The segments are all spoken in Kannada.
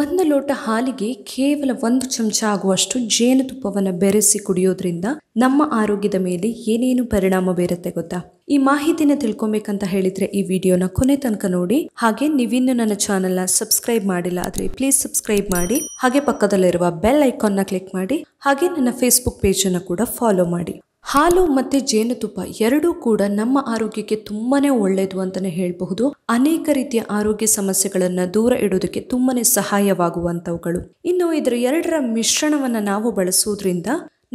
ಒಂದು ಲೋಟ ಹಾಲಿಗೆ ಕೇವಲ ಒಂದು ಚಮಚ ಆಗುವಷ್ಟು ಜೇನುತುಪ್ಪವನ್ನು ಬೆರೆಸಿ ಕುಡಿಯೋದ್ರಿಂದ ನಮ್ಮ ಆರೋಗ್ಯದ ಮೇಲೆ ಏನೇನು ಪರಿಣಾಮ ಬೀರುತ್ತೆ ಗೊತ್ತಾ ಈ ಮಾಹಿತಿನ ತಿಳ್ಕೊಬೇಕಂತ ಹೇಳಿದ್ರೆ ಈ ವಿಡಿಯೋನ ಕೊನೆ ತನಕ ನೋಡಿ ಹಾಗೆ ನೀವಿನ್ನು ನನ್ನ ಚಾನೆಲ್ನ ಸಬ್ಸ್ಕ್ರೈಬ್ ಮಾಡಿಲ್ಲ ಆದರೆ ಪ್ಲೀಸ್ ಸಬ್ಸ್ಕ್ರೈಬ್ ಮಾಡಿ ಹಾಗೆ ಪಕ್ಕದಲ್ಲಿರುವ ಬೆಲ್ ಐಕಾನ್ನ ಕ್ಲಿಕ್ ಮಾಡಿ ಹಾಗೆ ನನ್ನ ಫೇಸ್ಬುಕ್ ಪೇಜನ್ನು ಕೂಡ ಫಾಲೋ ಮಾಡಿ ಹಾಲು ಮತ್ತೆ ಜೇನುತುಪ್ಪ ಎರಡೂ ಕೂಡ ನಮ್ಮ ಆರೋಗ್ಯಕ್ಕೆ ತುಂಬಾನೇ ಒಳ್ಳೆಯದು ಅಂತಾನೆ ಹೇಳಬಹುದು ಅನೇಕ ರೀತಿಯ ಆರೋಗ್ಯ ಸಮಸ್ಯೆಗಳನ್ನು ದೂರ ಇಡೋದಕ್ಕೆ ತುಂಬಾನೇ ಸಹಾಯವಾಗುವಂತವುಗಳು ಇನ್ನು ಇದರ ಎರಡರ ಮಿಶ್ರಣವನ್ನ ನಾವು ಬಳಸುವುದರಿಂದ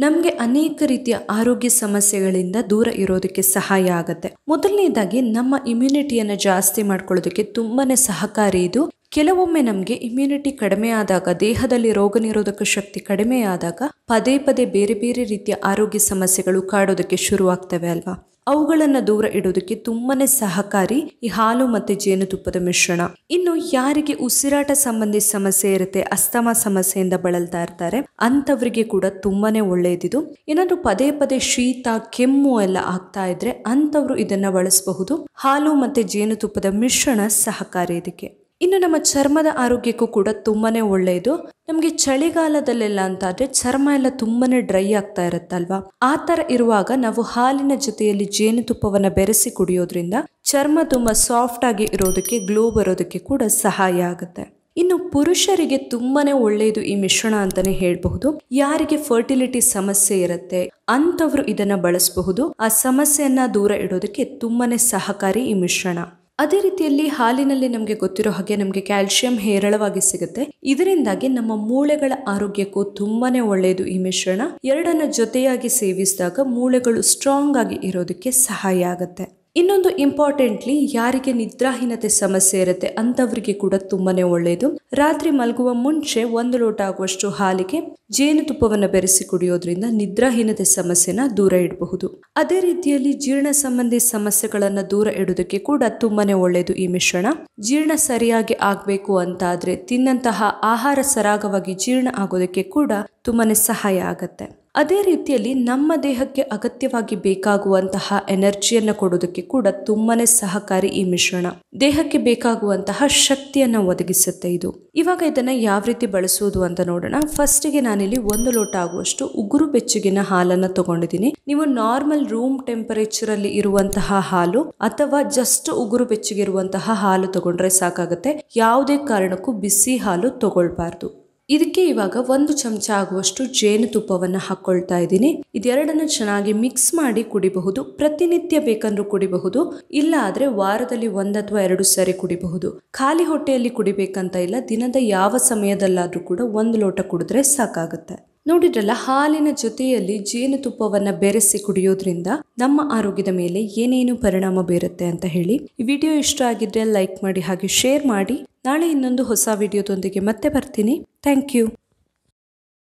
ನಮಗೆ ಅನೇಕ ರೀತಿಯ ಆರೋಗ್ಯ ಸಮಸ್ಯೆಗಳಿಂದ ದೂರ ಇರೋದಕ್ಕೆ ಸಹಾಯ ಆಗುತ್ತೆ ಮೊದಲನೇದಾಗಿ ನಮ್ಮ ಇಮ್ಯುನಿಟಿಯನ್ನ ಜಾಸ್ತಿ ಮಾಡ್ಕೊಳ್ಳೋದಕ್ಕೆ ತುಂಬಾನೇ ಸಹಕಾರಿ ಇದು ಕೆಲವೊಮ್ಮೆ ನಮಗೆ ಇಮ್ಯುನಿಟಿ ಕಡಿಮೆ ಆದಾಗ ದೇಹದಲ್ಲಿ ನಿರೋಧಕ ಶಕ್ತಿ ಕಡಿಮೆ ಆದಾಗ ಪದೇ ಪದೇ ಬೇರೆ ಬೇರೆ ರೀತಿಯ ಆರೋಗ್ಯ ಸಮಸ್ಯೆಗಳು ಕಾಡೋದಕ್ಕೆ ಶುರುವಾಗ್ತವೆ ಅಲ್ವಾ ಅವುಗಳನ್ನು ದೂರ ಇಡೋದಕ್ಕೆ ತುಂಬಾನೇ ಸಹಕಾರಿ ಈ ಹಾಲು ಮತ್ತು ಜೇನುತುಪ್ಪದ ಮಿಶ್ರಣ ಇನ್ನು ಯಾರಿಗೆ ಉಸಿರಾಟ ಸಂಬಂಧಿ ಸಮಸ್ಯೆ ಇರುತ್ತೆ ಅಸ್ತಮಾ ಸಮಸ್ಯೆಯಿಂದ ಬಳಲ್ತಾ ಇರ್ತಾರೆ ಅಂಥವರಿಗೆ ಕೂಡ ತುಂಬಾನೇ ಒಳ್ಳೆಯದಿದು ಏನಾದರೂ ಪದೇ ಪದೇ ಶೀತ ಕೆಮ್ಮು ಎಲ್ಲ ಆಗ್ತಾ ಇದ್ರೆ ಅಂಥವ್ರು ಇದನ್ನ ಬಳಸಬಹುದು ಹಾಲು ಮತ್ತು ಜೇನುತುಪ್ಪದ ಮಿಶ್ರಣ ಸಹಕಾರಿ ಇದಕ್ಕೆ ಇನ್ನು ನಮ್ಮ ಚರ್ಮದ ಆರೋಗ್ಯಕ್ಕೂ ಕೂಡ ತುಂಬಾ ಒಳ್ಳೆಯದು ನಮಗೆ ಚಳಿಗಾಲದಲ್ಲೆಲ್ಲ ಅಂತ ಆದರೆ ಚರ್ಮ ಎಲ್ಲ ತುಂಬಾ ಡ್ರೈ ಆಗ್ತಾ ಇರುತ್ತಲ್ವಾ ಆ ಥರ ಇರುವಾಗ ನಾವು ಹಾಲಿನ ಜೊತೆಯಲ್ಲಿ ಜೇನುತುಪ್ಪವನ್ನು ಬೆರೆಸಿ ಕುಡಿಯೋದ್ರಿಂದ ಚರ್ಮ ತುಂಬ ಸಾಫ್ಟ್ ಆಗಿ ಇರೋದಕ್ಕೆ ಗ್ಲೋ ಬರೋದಕ್ಕೆ ಕೂಡ ಸಹಾಯ ಆಗುತ್ತೆ ಇನ್ನು ಪುರುಷರಿಗೆ ತುಂಬಾನೇ ಒಳ್ಳೆಯದು ಈ ಮಿಶ್ರಣ ಅಂತಾನೆ ಹೇಳಬಹುದು ಯಾರಿಗೆ ಫರ್ಟಿಲಿಟಿ ಸಮಸ್ಯೆ ಇರುತ್ತೆ ಅಂತವರು ಇದನ್ನ ಬಳಸಬಹುದು ಆ ಸಮಸ್ಯೆಯನ್ನ ದೂರ ಇಡೋದಕ್ಕೆ ತುಂಬಾನೇ ಸಹಕಾರಿ ಈ ಮಿಶ್ರಣ ಅದೇ ರೀತಿಯಲ್ಲಿ ಹಾಲಿನಲ್ಲಿ ನಮಗೆ ಗೊತ್ತಿರೋ ಹಾಗೆ ನಮಗೆ ಕ್ಯಾಲ್ಸಿಯಂ ಹೇರಳವಾಗಿ ಸಿಗುತ್ತೆ ಇದರಿಂದಾಗಿ ನಮ್ಮ ಮೂಳೆಗಳ ಆರೋಗ್ಯಕ್ಕೂ ತುಂಬಾನೇ ಒಳ್ಳೆಯದು ಈ ಮಿಶ್ರಣ ಎರಡನ್ನ ಜೊತೆಯಾಗಿ ಸೇವಿಸಿದಾಗ ಮೂಳೆಗಳು ಸ್ಟ್ರಾಂಗ್ ಆಗಿ ಇರೋದಕ್ಕೆ ಸಹಾಯ ಆಗುತ್ತೆ ಇನ್ನೊಂದು ಇಂಪಾರ್ಟೆಂಟ್ಲಿ ಯಾರಿಗೆ ನಿದ್ರಾಹೀನತೆ ಸಮಸ್ಯೆ ಇರುತ್ತೆ ಅಂತವರಿಗೆ ಕೂಡ ತುಂಬಾನೇ ಒಳ್ಳೆಯದು ರಾತ್ರಿ ಮಲಗುವ ಮುಂಚೆ ಒಂದು ಲೋಟ ಆಗುವಷ್ಟು ಹಾಲಿಗೆ ಜೇನುತುಪ್ಪವನ್ನು ಬೆರೆಸಿ ಕುಡಿಯೋದ್ರಿಂದ ನಿದ್ರಾಹೀನತೆ ಸಮಸ್ಯೆನ ದೂರ ಇಡಬಹುದು ಅದೇ ರೀತಿಯಲ್ಲಿ ಜೀರ್ಣ ಸಂಬಂಧಿ ಸಮಸ್ಯೆಗಳನ್ನು ದೂರ ಇಡೋದಕ್ಕೆ ಕೂಡ ತುಂಬಾನೇ ಒಳ್ಳೆಯದು ಈ ಮಿಶ್ರಣ ಜೀರ್ಣ ಸರಿಯಾಗಿ ಆಗಬೇಕು ಅಂತ ತಿನ್ನಂತಹ ಆಹಾರ ಸರಾಗವಾಗಿ ಜೀರ್ಣ ಆಗೋದಕ್ಕೆ ಕೂಡ ತುಂಬಾನೇ ಸಹಾಯ ಆಗುತ್ತೆ ಅದೇ ರೀತಿಯಲ್ಲಿ ನಮ್ಮ ದೇಹಕ್ಕೆ ಅಗತ್ಯವಾಗಿ ಬೇಕಾಗುವಂತಹ ಎನರ್ಜಿಯನ್ನು ಕೊಡೋದಕ್ಕೆ ಕೂಡ ತುಂಬಾನೇ ಸಹಕಾರಿ ಈ ಮಿಶ್ರಣ ದೇಹಕ್ಕೆ ಬೇಕಾಗುವಂತಹ ಶಕ್ತಿಯನ್ನು ಒದಗಿಸುತ್ತೆ ಇದು ಇವಾಗ ಇದನ್ನ ಯಾವ ರೀತಿ ಬಳಸುವುದು ಅಂತ ನೋಡೋಣ ಫಸ್ಟಿಗೆ ನಾನಿಲ್ಲಿ ಒಂದು ಲೋಟ ಆಗುವಷ್ಟು ಉಗುರು ಬೆಚ್ಚಗಿನ ಹಾಲನ್ನು ತಗೊಂಡಿದ್ದೀನಿ ನೀವು ನಾರ್ಮಲ್ ರೂಮ್ ಟೆಂಪರೇಚರ್ ಅಲ್ಲಿ ಇರುವಂತಹ ಹಾಲು ಅಥವಾ ಜಸ್ಟ್ ಉಗುರು ಬೆಚ್ಚಗಿರುವಂತಹ ಹಾಲು ತಗೊಂಡ್ರೆ ಸಾಕಾಗುತ್ತೆ ಯಾವುದೇ ಕಾರಣಕ್ಕೂ ಬಿಸಿ ಹಾಲು ತಗೊಳ್ಬಾರ್ದು ಇದಕ್ಕೆ ಇವಾಗ ಒಂದು ಚಮಚ ಆಗುವಷ್ಟು ಜೇನುತುಪ್ಪವನ್ನು ಹಾಕೊಳ್ತಾ ಇದ್ದೀನಿ ಇದೆರಡನ್ನ ಚೆನ್ನಾಗಿ ಮಿಕ್ಸ್ ಮಾಡಿ ಕುಡಿಬಹುದು ಪ್ರತಿನಿತ್ಯ ಬೇಕಂದ್ರೂ ಕುಡಿಬಹುದು ಇಲ್ಲ ಆದ್ರೆ ವಾರದಲ್ಲಿ ಒಂದ್ ಅಥವಾ ಎರಡು ಸಾರಿ ಕುಡಿಬಹುದು ಖಾಲಿ ಹೊಟ್ಟೆಯಲ್ಲಿ ಕುಡಿಬೇಕಂತ ಇಲ್ಲ ದಿನದ ಯಾವ ಸಮಯದಲ್ಲಾದ್ರೂ ಕೂಡ ಒಂದು ಲೋಟ ಕುಡಿದ್ರೆ ಸಾಕಾಗುತ್ತೆ ನೋಡಿದ್ರಲ್ಲ ಹಾಲಿನ ಜೊತೆಯಲ್ಲಿ ಜೇನುತುಪ್ಪವನ್ನು ಬೆರೆಸಿ ಕುಡಿಯೋದ್ರಿಂದ ನಮ್ಮ ಆರೋಗ್ಯದ ಮೇಲೆ ಏನೇನು ಪರಿಣಾಮ ಬೀರುತ್ತೆ ಅಂತ ಹೇಳಿ ಈ ವಿಡಿಯೋ ಇಷ್ಟ ಆಗಿದ್ರೆ ಲೈಕ್ ಮಾಡಿ ಹಾಗೆ ಶೇರ್ ಮಾಡಿ ನಾಳೆ ಇನ್ನೊಂದು ಹೊಸ ವಿಡಿಯೋದೊಂದಿಗೆ ಮತ್ತೆ ಬರ್ತೀನಿ ಥ್ಯಾಂಕ್ ಯು